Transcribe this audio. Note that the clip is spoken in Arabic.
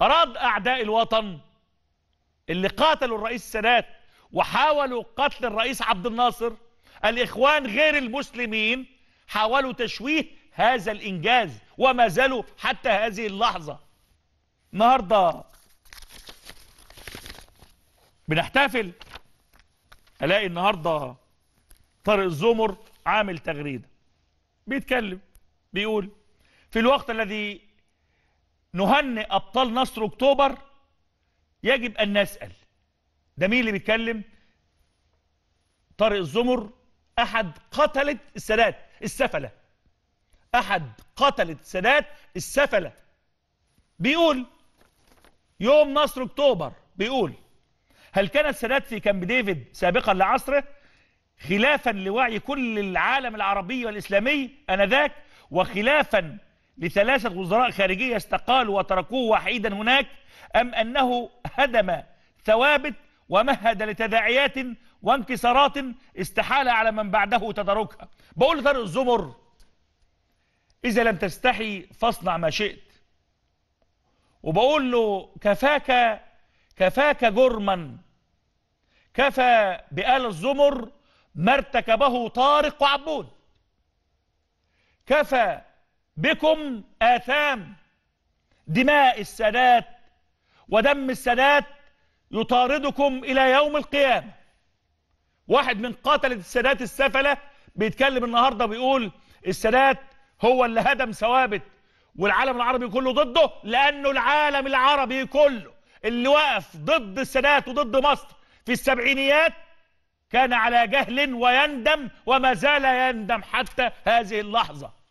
أراد أعداء الوطن اللي قاتلوا الرئيس السادات وحاولوا قتل الرئيس عبد الناصر الإخوان غير المسلمين حاولوا تشويه هذا الإنجاز وما زالوا حتى هذه اللحظة النهاردة بنحتفل ألاقي النهاردة طارق الزمر عامل تغريدة بيتكلم بيقول في الوقت الذي نهنئ أبطال نصر أكتوبر يجب أن نسأل ده مين اللي بيتكلم طارق الزمر أحد قتلة السادات السفلة أحد قتلة السادات السفلة بيقول يوم نصر أكتوبر بيقول هل كان السادات في كامب ديفيد سابقا لعصره خلافا لوعي كل العالم العربي والإسلامي أنذاك وخلافا لثلاثة وزراء خارجية استقالوا وتركوه وحيدا هناك أم أنه هدم ثوابت ومهد لتداعيات وانكسارات استحال على من بعده تداركها بقول لطارق الزمر إذا لم تستحي فاصنع ما شئت وبقول له كفاك كفاك جرما كفى بآل الزمر ما ارتكبه طارق وعبود كفى بكم آثام دماء السادات ودم السادات يطاردكم إلى يوم القيامة واحد من قاتلة السادات السفلة بيتكلم النهاردة بيقول السادات هو اللي هدم ثوابت والعالم العربي كله ضده لأنه العالم العربي كله اللي وقف ضد السادات وضد مصر في السبعينيات كان على جهل ويندم وما زال يندم حتى هذه اللحظة